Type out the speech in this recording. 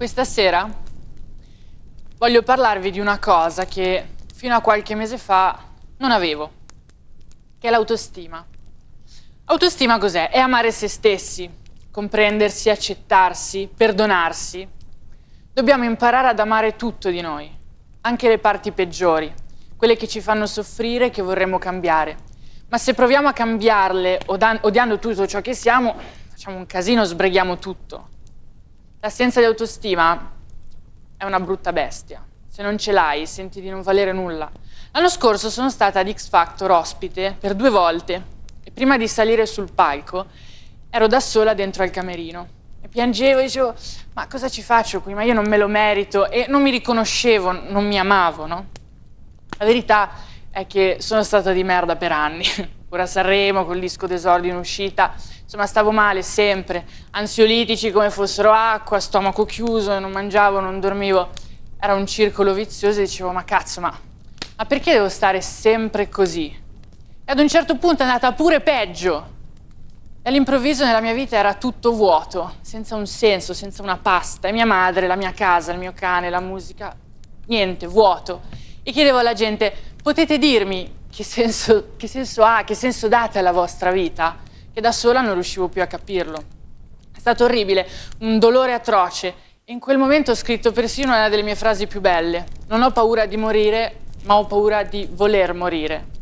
Questa sera voglio parlarvi di una cosa che fino a qualche mese fa non avevo, che è l'autostima. Autostima cos'è? È amare se stessi, comprendersi, accettarsi, perdonarsi. Dobbiamo imparare ad amare tutto di noi, anche le parti peggiori, quelle che ci fanno soffrire e che vorremmo cambiare. Ma se proviamo a cambiarle odiando tutto ciò che siamo, facciamo un casino, sbreghiamo tutto. L'assenza di autostima è una brutta bestia. Se non ce l'hai, senti di non valere nulla. L'anno scorso sono stata ad X Factor ospite per due volte e prima di salire sul palco ero da sola dentro al camerino e piangevo e dicevo ma cosa ci faccio qui? Ma io non me lo merito e non mi riconoscevo, non mi amavo, no? La verità è che sono stata di merda per anni. ora Sanremo col disco d'esordio in uscita, insomma stavo male sempre, ansiolitici come fossero acqua, stomaco chiuso, non mangiavo, non dormivo, era un circolo vizioso e dicevo ma cazzo ma, ma perché devo stare sempre così? E ad un certo punto è andata pure peggio. All'improvviso nella mia vita era tutto vuoto, senza un senso, senza una pasta. E mia madre, la mia casa, il mio cane, la musica, niente, vuoto. E chiedevo alla gente, potete dirmi che senso, che senso ha, che senso date alla vostra vita, che da sola non riuscivo più a capirlo. È stato orribile, un dolore atroce. In quel momento ho scritto persino una delle mie frasi più belle. Non ho paura di morire, ma ho paura di voler morire.